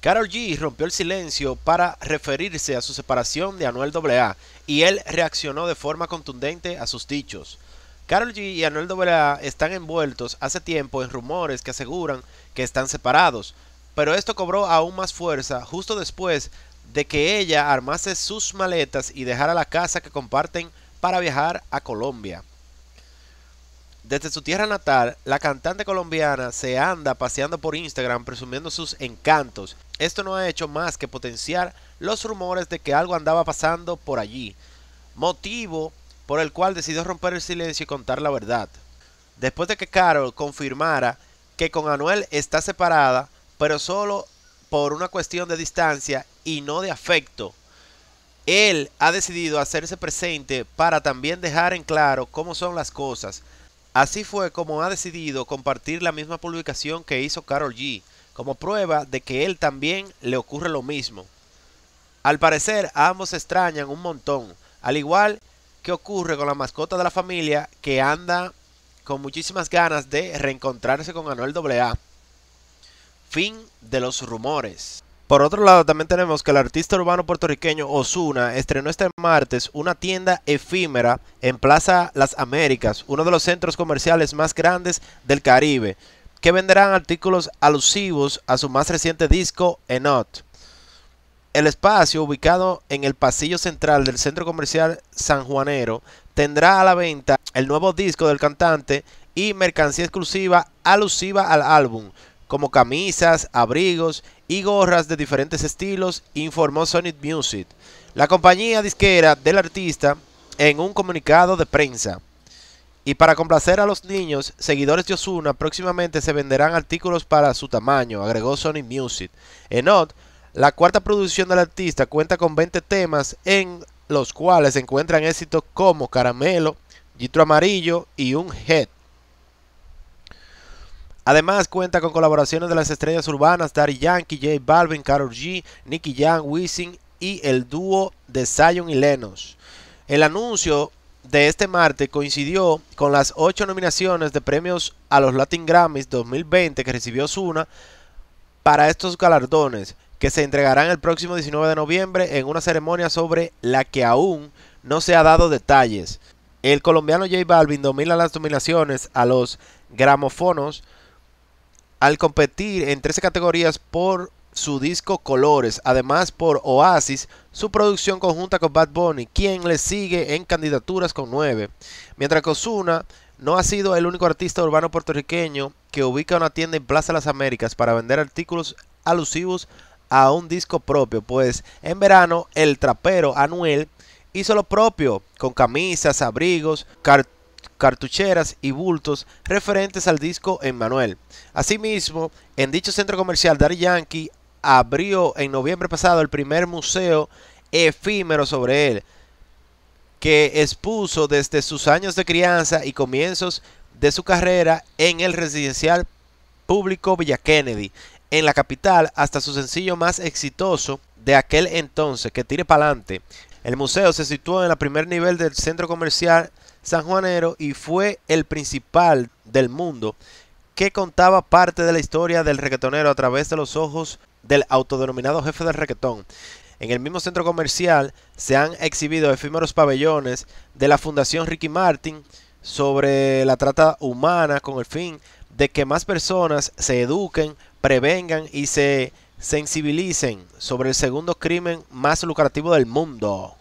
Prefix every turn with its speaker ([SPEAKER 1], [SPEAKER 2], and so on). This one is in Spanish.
[SPEAKER 1] Carol G rompió el silencio para referirse a su separación de Anuel AA y él reaccionó de forma contundente a sus dichos. Carol G y Anuel AA están envueltos hace tiempo en rumores que aseguran que están separados, pero esto cobró aún más fuerza justo después de que ella armase sus maletas y dejara la casa que comparten para viajar a Colombia. Desde su tierra natal, la cantante colombiana se anda paseando por Instagram presumiendo sus encantos esto no ha hecho más que potenciar los rumores de que algo andaba pasando por allí, motivo por el cual decidió romper el silencio y contar la verdad. Después de que Carol confirmara que con Anuel está separada, pero solo por una cuestión de distancia y no de afecto, él ha decidido hacerse presente para también dejar en claro cómo son las cosas. Así fue como ha decidido compartir la misma publicación que hizo Carol G, como prueba de que él también le ocurre lo mismo. Al parecer, ambos se extrañan un montón, al igual que ocurre con la mascota de la familia que anda con muchísimas ganas de reencontrarse con Anuel AA. Fin de los rumores. Por otro lado, también tenemos que el artista urbano puertorriqueño Osuna estrenó este martes una tienda efímera en Plaza Las Américas, uno de los centros comerciales más grandes del Caribe, que venderán artículos alusivos a su más reciente disco Enot. El espacio, ubicado en el pasillo central del centro comercial San Juanero, tendrá a la venta el nuevo disco del cantante y mercancía exclusiva alusiva al álbum, como camisas, abrigos y gorras de diferentes estilos, informó Sonic Music, la compañía disquera del artista, en un comunicado de prensa. Y para complacer a los niños, seguidores de Osuna próximamente se venderán artículos para su tamaño, agregó Sony Music. En Odd, la cuarta producción del artista cuenta con 20 temas en los cuales se encuentran éxitos como Caramelo, Gitro Amarillo y Un Head. Además cuenta con colaboraciones de las estrellas urbanas Dari Yankee, J Balvin, Karol G, Nicky Jam, Wisin y el dúo de Zion y Lenos. El anuncio de este martes coincidió con las ocho nominaciones de premios a los Latin Grammys 2020 que recibió Suna para estos galardones, que se entregarán el próximo 19 de noviembre en una ceremonia sobre la que aún no se ha dado detalles. El colombiano J Balvin domina las nominaciones a los gramófonos al competir en 13 categorías por su disco Colores, además por Oasis, su producción conjunta con Bad Bunny, quien le sigue en candidaturas con 9. Mientras que Ozuna no ha sido el único artista urbano puertorriqueño que ubica una tienda en Plaza Las Américas para vender artículos alusivos a un disco propio, pues en verano el trapero Anuel hizo lo propio con camisas, abrigos, cartucheras y bultos referentes al disco Manuel. Asimismo, en dicho centro comercial, Dar Yankee abrió en noviembre pasado el primer museo efímero sobre él, que expuso desde sus años de crianza y comienzos de su carrera en el residencial público Villa Kennedy, en la capital, hasta su sencillo más exitoso de aquel entonces, que tire para adelante. El museo se situó en el primer nivel del centro comercial San Juanero y fue el principal del mundo que contaba parte de la historia del reggaetonero a través de los ojos del autodenominado jefe del requetón. En el mismo centro comercial se han exhibido efímeros pabellones de la Fundación Ricky Martin sobre la trata humana con el fin de que más personas se eduquen, prevengan y se sensibilicen sobre el segundo crimen más lucrativo del mundo.